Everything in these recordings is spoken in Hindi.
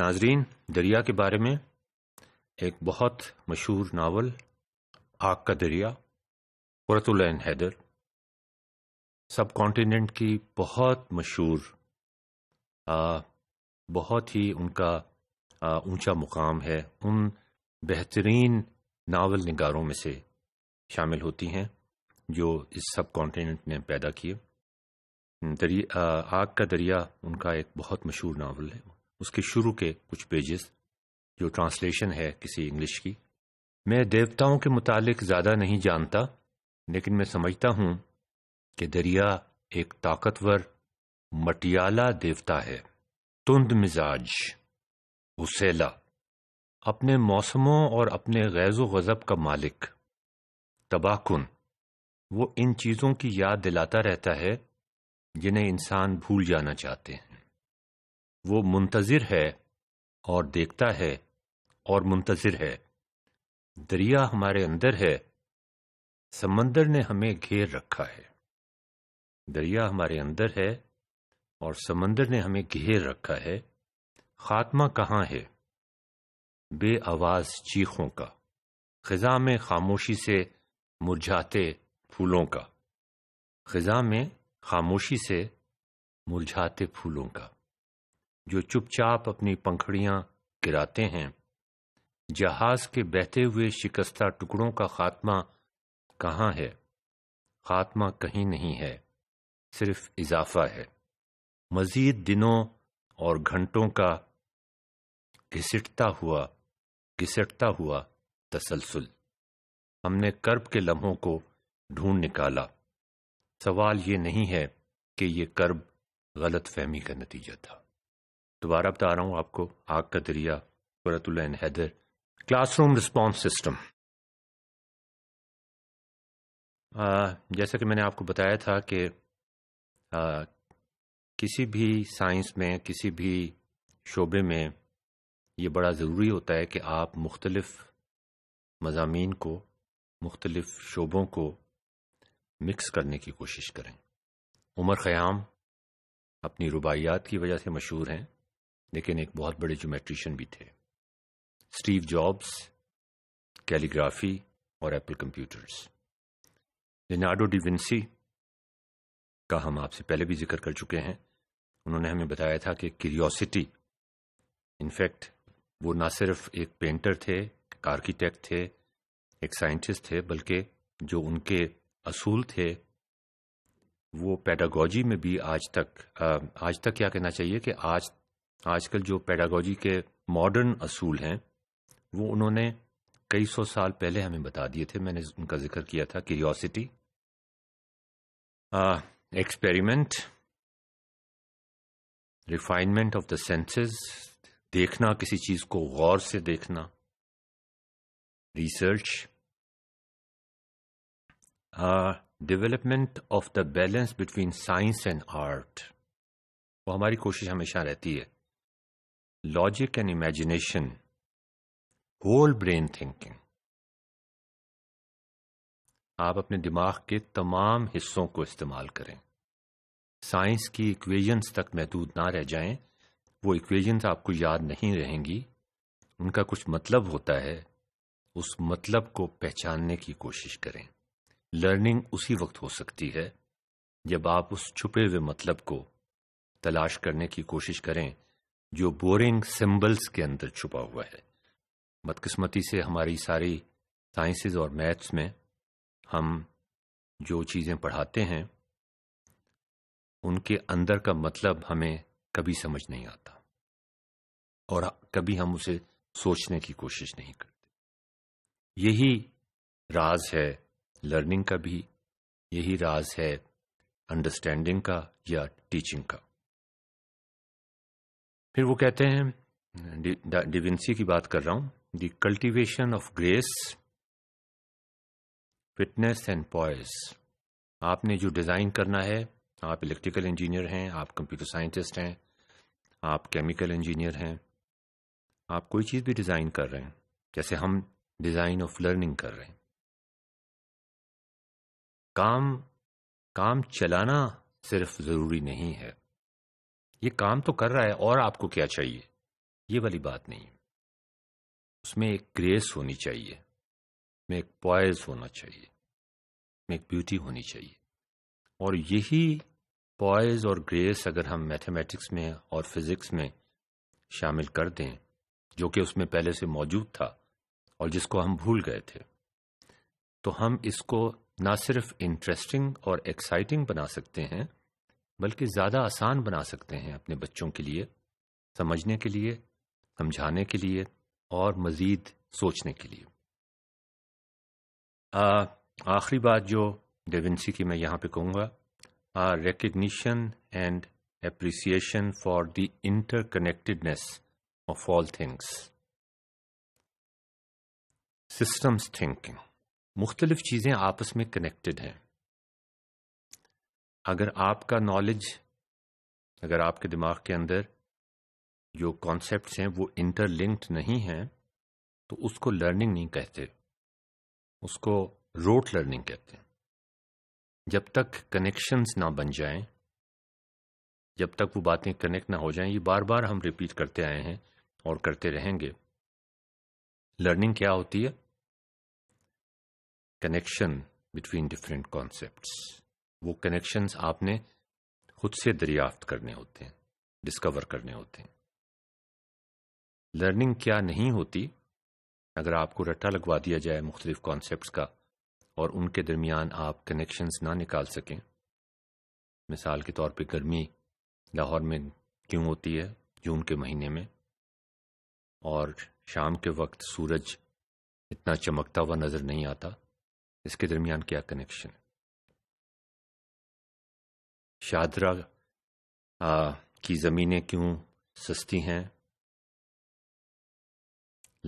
नाजरीन दरिया के बारे में एक बहुत मशहूर नावल आग का दरिया कुरतुलैन हैदर सब कॉन्टिनेंट की बहुत मशहूर बहुत ही उनका ऊंचा मुकाम है उन बेहतरीन नावल नगारों में से शामिल होती हैं जो इस सब कॉन्टिनेंट ने पैदा किए दरिया आग का दरिया उनका एक बहुत मशहूर नावल है उसके शुरू के कुछ पेजेस जो ट्रांसलेशन है किसी इंग्लिश की मैं देवताओं के मुतालिक ज़्यादा नहीं जानता लेकिन मैं समझता हूं कि दरिया एक ताकतवर मटियाला देवता है तुंद मिजाज हुसैला अपने मौसमों और अपने गैज़ गज़ब का मालिक तबाहकुन वो इन चीज़ों की याद दिलाता रहता है जिन्हें इंसान भूल जाना चाहते हैं वो मुंतज़िर है और देखता है और मुंतज़िर है दरिया हमारे अंदर है समंदर ने हमें घेर रखा है दरिया हमारे अंदर है और समंदर ने हमें घेर रखा है खात्मा कहाँ है बे आवाज चीखों का खिजा में खामोशी से मुरझाते फूलों का खिजा में खामोशी से मुरझाते फूलों का जो चुपचाप अपनी पंखड़ियां गिराते हैं जहाज के बहते हुए शिकस्ता टुकड़ों का खात्मा कहाँ है खात्मा कहीं नहीं है सिर्फ इजाफा है मजीद दिनों और घंटों का घिसटता हुआ घिसटता हुआ तसलसल हमने कर्ब के लम्हों को ढूंढ निकाला सवाल ये नहीं है कि ये कर्ब गलत फहमी का नतीजा था दोबारा बता रहा हूँ आपको Aag ka Dariya Qurratulain Hyder classroom response system जैसा कि मैंने आपको बताया था कि आ, किसी भी साइंस में किसी भी शोबे में ये बड़ा ज़रूरी होता है कि आप मुख्तलफ़ मजामी को मुख्तलफ़ शोबों को मिक्स करने की कोशिश करें उमर ख़याम अपनी रुबायात की वजह से मशहूर हैं लेकिन एक बहुत बड़े ज्योमेट्रिशियन भी थे स्टीव जॉब्स कैलीग्राफी और एप्पल कंप्यूटर्स लिनाडो डिविंसी का हम आपसे पहले भी जिक्र कर चुके हैं उन्होंने हमें बताया था कि क्यूरियोसिटी इनफैक्ट वो ना सिर्फ एक पेंटर थे एक आर्किटेक्ट थे एक साइंटिस्ट थे बल्कि जो उनके असूल थे वो पैडागोजी में भी आज तक आज तक क्या कहना चाहिए कि आज आजकल जो पैडागोजी के मॉडर्न असूल हैं वो उन्होंने कई सौ साल पहले हमें बता दिए थे मैंने उनका जिक्र किया था curiosity experiment refinement of the senses देखना किसी चीज को गौर से देखना research development of the balance between science and art वो हमारी कोशिश हमेशा रहती है logic and imagination, whole brain thinking आप अपने दिमाग के तमाम हिस्सों को इस्तेमाल करें साइंस की इक्वेजन्स तक महदूद ना रह जाएं, वो इक्वेजन्स आपको याद नहीं रहेंगी उनका कुछ मतलब होता है उस मतलब को पहचानने की कोशिश करें लर्निंग उसी वक्त हो सकती है जब आप उस छुपे हुए मतलब को तलाश करने की कोशिश करें जो बोरिंग सिंबल्स के अंदर छुपा हुआ है बदकिस्मती से हमारी सारी साइंसेस और मैथ्स में हम जो चीज़ें पढ़ाते हैं उनके अंदर का मतलब हमें कभी समझ नहीं आता और कभी हम उसे सोचने की कोशिश नहीं करते यही राज है लर्निंग का भी यही राज है अंडरस्टैंडिंग का या टीचिंग का फिर वो कहते हैं डिविंसी की बात कर रहा हूं the cultivation of grace fitness and poise आपने जो डिज़ाइन करना है आप इलेक्ट्रिकल इंजीनियर हैं आप कंप्यूटर साइंटिस्ट हैं आप केमिकल इंजीनियर हैं आप कोई चीज़ भी डिज़ाइन कर रहे हैं जैसे हम डिज़ाइन ऑफ लर्निंग कर रहे हैं काम काम चलाना सिर्फ ज़रूरी नहीं है ये काम तो कर रहा है और आपको क्या चाहिए ये वाली बात नहीं है उसमें एक ग्रेस होनी चाहिए में एक पॉयज होना चाहिए में एक ब्यूटी होनी चाहिए और यही पॉयज और ग्रेस अगर हम मैथमेटिक्स में और फिजिक्स में शामिल कर दें जो कि उसमें पहले से मौजूद था और जिसको हम भूल गए थे तो हम इसको ना सिर्फ इंटरेस्टिंग और एक्साइटिंग बना सकते हैं बल्कि ज़्यादा आसान बना सकते हैं अपने बच्चों के लिए समझने के लिए समझाने के लिए और मज़ीद सोचने के लिए आखिरी बात जो डेविंसी की मैं यहाँ पे कहूँगा recognition and appreciation for the interconnectedness of all things systems thinking मुख्तलिफ चीज़ें आपस में कनेक्टेड हैं अगर आपका नॉलेज अगर आपके दिमाग के अंदर जो कॉन्सेप्ट हैं वो इंटरलिंक्ड नहीं हैं तो उसको लर्निंग नहीं कहते उसको रोट लर्निंग कहते हैं जब तक कनेक्शंस ना बन जाएं जब तक वो बातें कनेक्ट ना हो जाएं ये बार बार हम रिपीट करते आए हैं और करते रहेंगे लर्निंग क्या होती है कनेक्शन बिटवीन डिफरेंट कॉन्सेप्ट्स वो कनेक्शन आपने खुद से दरियाफ्त करने होते हैं डिस्कवर करने होते हैं लर्निंग क्या नहीं होती अगर आपको रट्टा लगवा दिया जाए मुख्तलिफ कॉन्सेप्ट का और उनके दरमियान आप कनेक्शन ना निकाल सकें मिसाल के तौर पर गर्मी लाहौर में क्यों होती है जून के महीने में और शाम के वक्त सूरज इतना चमकता हुआ नज़र नहीं आता इसके दरमियान क्या कनेक्शन है शाहदरा की ज़मीनें क्यों सस्ती हैं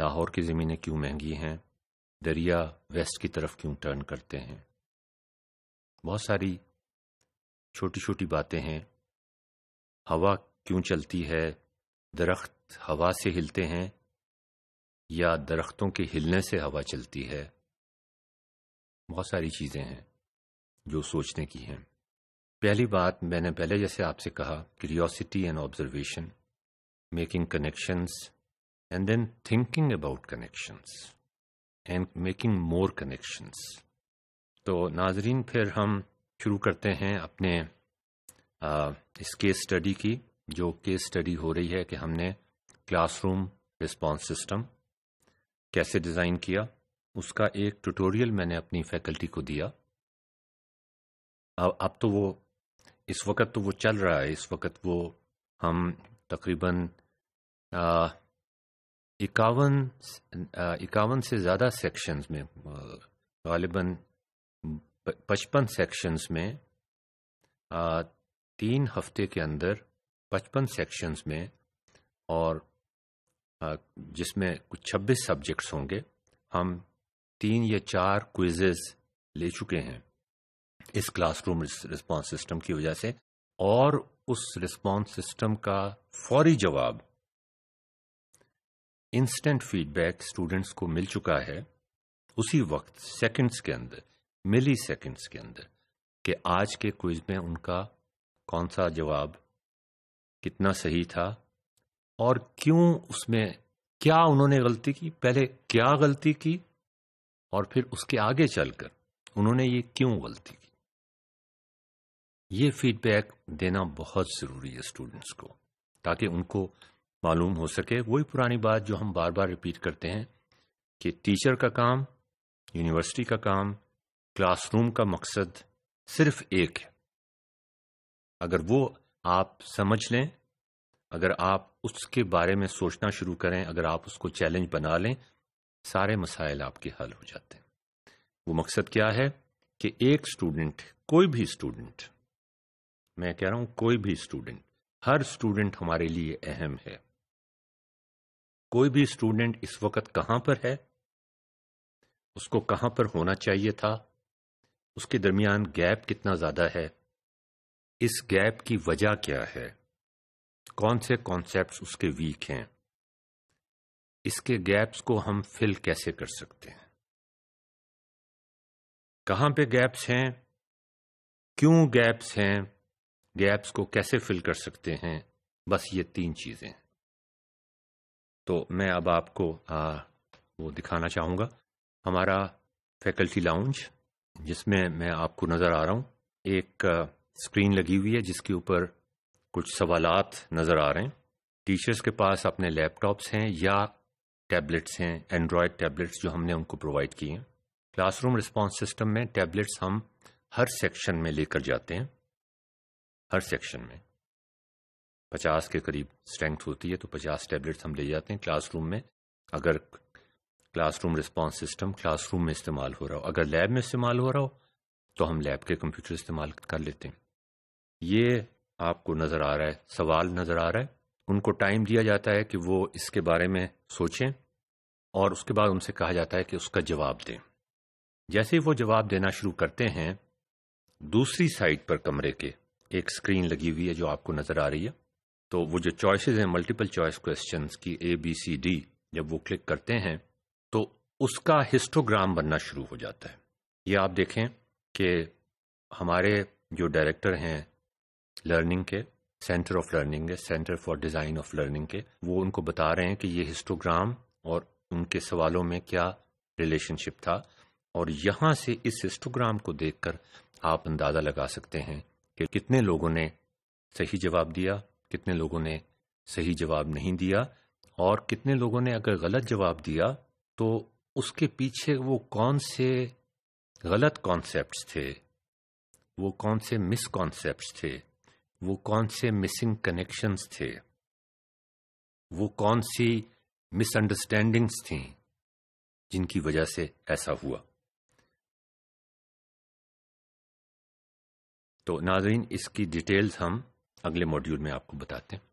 लाहौर की ज़मीनें क्यों महंगी हैं दरिया वेस्ट की तरफ क्यों टर्न करते हैं बहुत सारी छोटी छोटी बातें हैं हवा क्यों चलती है दरख्त हवा से हिलते हैं या दरख्तों के हिलने से हवा चलती है बहुत सारी चीज़ें हैं जो सोचने की हैं पहली बात मैंने पहले जैसे आपसे कहा curiosity and observation making connections and then thinking about connections and making more connections तो नाजरीन फिर हम शुरू करते हैं अपने आ, इस केस स्टडी की जो केस स्टडी हो रही है कि हमने क्लासरूम रिस्पांस सिस्टम कैसे डिज़ाइन किया उसका एक ट्यूटोरियल मैंने अपनी फैकल्टी को दिया अब अब तो वो इस वक्त तो वो चल रहा है इस वक्त वो हम तकरीबन इक्यावन इक्यावन से ज़्यादा सेक्शंस में गालिबा पचपन सेक्शंस में आ, तीन हफ्ते के अंदर पचपन सेक्शंस में और जिसमें कुछ छब्बीस सब्जेक्ट्स होंगे हम तीन या चार क्विजेज ले चुके हैं इस क्लासरूम रिस्पांस सिस्टम की वजह से और उस रिस्पांस सिस्टम का फौरी जवाब इंस्टेंट फीडबैक स्टूडेंट्स को मिल चुका है उसी वक्त सेकंड्स के अंदर मिली सेकंड्स के अंदर कि आज के क्विज में उनका कौन सा जवाब कितना सही था और क्यों उसमें क्या उन्होंने गलती की पहले क्या गलती की और फिर उसके आगे चलकर उन्होंने ये क्यों गलती ये फीडबैक देना बहुत ज़रूरी है स्टूडेंट्स को ताकि उनको मालूम हो सके वही पुरानी बात जो हम बार बार रिपीट करते हैं कि टीचर का काम यूनिवर्सिटी का काम क्लासरूम का मकसद सिर्फ एक है अगर वो आप समझ लें अगर आप उसके बारे में सोचना शुरू करें अगर आप उसको चैलेंज बना लें सारे मसाइल आपके हल हो जाते हैं वो मकसद क्या है कि एक स्टूडेंट कोई भी स्टूडेंट मैं कह रहा हूं कोई भी स्टूडेंट हर स्टूडेंट हमारे लिए अहम है कोई भी स्टूडेंट इस वक्त कहां पर है उसको कहां पर होना चाहिए था उसके दरमियान गैप कितना ज्यादा है इस गैप की वजह क्या है कौन से कॉन्सेप्ट्स उसके वीक हैं इसके गैप्स को हम फिल कैसे कर सकते हैं कहां पे गैप्स हैं क्यों गैप्स हैं गैप्स को कैसे फिल कर सकते हैं बस ये तीन चीज़ें तो मैं अब आपको आ, वो दिखाना चाहूंगा हमारा फैकल्टी लाउंज जिसमें मैं आपको नज़र आ रहा हूँ एक स्क्रीन लगी हुई है जिसके ऊपर कुछ सवालात नज़र आ रहे हैं टीचर्स के पास अपने लैपटॉप्स हैं या टैबलेट्स हैं एंड्रॉयड टैबलेट्स जो हमने उनको प्रोवाइड किए हैं क्लासरूम रिस्पॉन्स सिस्टम में टैबलेट्स हम हर सेक्शन में लेकर जाते हैं हर सेक्शन में पचास के करीब स्ट्रेंथ होती है तो पचास टैबलेट्स हम ले जाते हैं क्लासरूम में अगर क्लासरूम रिस्पॉन्स सिस्टम क्लासरूम में इस्तेमाल हो रहा हो अगर लैब में इस्तेमाल हो रहा हो तो हम लैब के कंप्यूटर इस्तेमाल कर लेते हैं ये आपको नज़र आ रहा है सवाल नज़र आ रहा है उनको टाइम दिया जाता है कि वो इसके बारे में सोचें और उसके बाद उनसे कहा जाता है कि उसका जवाब दें जैसे ही वो जवाब देना शुरू करते हैं दूसरी साइड पर कमरे के एक स्क्रीन लगी हुई है जो आपको नज़र आ रही है तो वो जो चॉइसेस हैं मल्टीपल चॉइस क्वेश्चंस की ए बी सी डी जब वो क्लिक करते हैं तो उसका हिस्टोग्राम बनना शुरू हो जाता है ये आप देखें कि हमारे जो डायरेक्टर हैं लर्निंग के सेंटर ऑफ लर्निंग के centre for design of learning के वो उनको बता रहे हैं कि ये हिस्टोग्राम और उनके सवालों में क्या रिलेशनशिप था और यहाँ से इस हिस्टोग्राम को देखकर आप अंदाज़ा लगा सकते हैं कि कितने लोगों ने सही जवाब दिया कितने लोगों ने सही जवाब नहीं दिया और कितने लोगों ने अगर गलत जवाब दिया तो उसके पीछे वो कौन से गलत कॉन्सेप्ट थे वो कौन से मिस कॉन्सेप्ट थे वो कौन से मिसिंग कनेक्शंस थे वो कौन सी मिसअंडरस्टैंडिंग्स थी जिनकी वजह से ऐसा हुआ तो नाजरीन इसकी डिटेल्स हम अगले मॉड्यूल में आपको बताते हैं